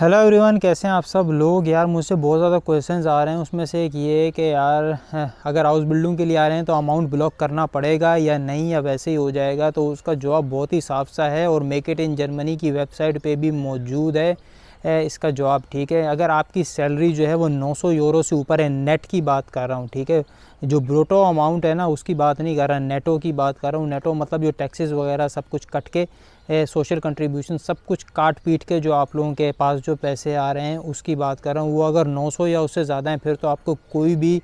hello everyone कैसे हैं आप सब लोग यार मुझसे बहुत ज़्यादा क्वेश्चंस आ रहे हैं उसमें से एक ये कि यार अगर हाउस बिल्डिंग के लिए आ रहे हैं तो अमाउंट ब्लॉक करना पड़ेगा या नहीं या वैसे ही हो जाएगा तो उसका जवाब बहुत ही साफ सा है और मेक इट इन जर्मनी की वेबसाइट पे भी मौजूद है इसका जवाब ठीक है अगर आपकी सैलरी जो है वो नौ यूरो से ऊपर है नेट की बात कर रहा हूँ ठीक है जो ब्रोटो अमाउंट है ना उसकी बात नहीं कर रहा नेटो की बात कर रहा हूँ नेटो मतलब जो टैक्सेस वगैरह सब कुछ कट के सोशल कंट्रीब्यूशन सब कुछ काट पीट के जो आप लोगों के पास जो पैसे आ रहे हैं उसकी बात कर रहा हूँ वो अगर 900 या उससे ज़्यादा हैं फिर तो आपको कोई भी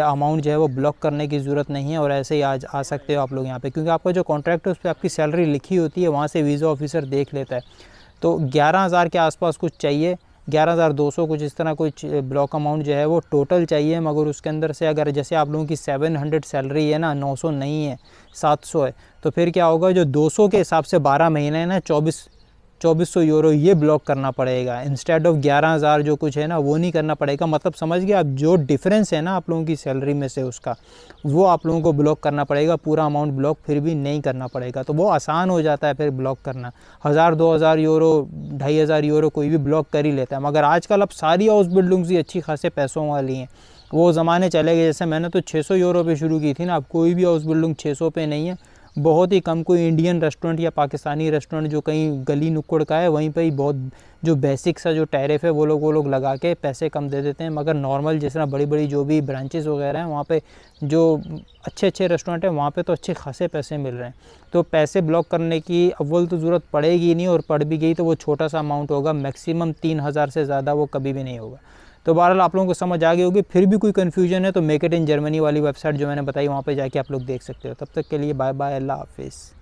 अमाउंट जो है वो ब्लॉक करने की ज़रूरत नहीं है और ऐसे ही आज आ सकते हो आप लोग यहाँ पर क्योंकि आपका जो कॉन्ट्रैक्ट है उस पर आपकी सैलरी लिखी होती है वहाँ से वीज़ा ऑफिसर देख लेता है तो ग्यारह हज़ार के आसपास कुछ चाहिए ग्यारह हज़ार दो सौ कुछ इस तरह कोई ब्लॉक अमाउंट जो है वो टोटल चाहिए मगर उसके अंदर से अगर जैसे आप लोगों की सेवन हंड्रेड सैलरी है ना नौ सौ नहीं है सात सौ है तो फिर क्या होगा जो दो सौ के हिसाब से बारह महीने है ना चौबीस 2400 यूरो ये ब्लॉक करना पड़ेगा इंस्टेड ऑफ 11000 जो कुछ है ना वो नहीं करना पड़ेगा मतलब समझ गए आप जो डिफरेंस है ना आप लोगों की सैलरी में से उसका वो आप लोगों को ब्लॉक करना पड़ेगा पूरा अमाउंट ब्लॉक फिर भी नहीं करना पड़ेगा तो वो आसान हो जाता है फिर ब्लॉक करना हज़ार दो हज़ार यूरो ढाई हज़ार यूरो कोई भी ब्लॉक कर ही लेता है मगर आजकल अब सारी हाउस बिल्डिंग्स ही अच्छी खासे पैसों वाली हैं वो ज़माने चले गए जैसे मैंने तो 600 यूरो पे शुरू की थी ना अब कोई भी हाउस बिल्डिंग 600 पे नहीं है बहुत ही कम कोई इंडियन रेस्टोरेंट या पाकिस्तानी रेस्टोरेंट जो कहीं गली नुक्कड़ का है वहीं पर ही बहुत जो बेसिक सा जो टैरिफ है वो लोग वो लोग लगा के पैसे कम दे देते हैं मगर नॉर्मल जिस तरह बड़ी बड़ी जो भी ब्रांचेस वगैरह हैं वहाँ पे जो अच्छे अच्छे रेस्टोरेंट हैं वहाँ पे तो अच्छे खासे पैसे मिल रहे हैं तो पैसे ब्लॉक करने की अव्वल तो ज़रूरत पड़ेगी नहीं और पड़ भी गई तो वो छोटा सा अमाउंट होगा मैक्सिमम तीन हज़ार से ज़्यादा वो कभी भी नहीं होगा तो बहरहाल आप लोगों को समझ आ गई होगी फिर भी कोई कन्फ्यूजन है तो मेक इट इन जर्मनी वाली वेबसाइट जो मैंने बताई वहाँ पर जाके आप लोग देख सकते हो तब तक के लिए बाय बाय अल्लाह हाफिज़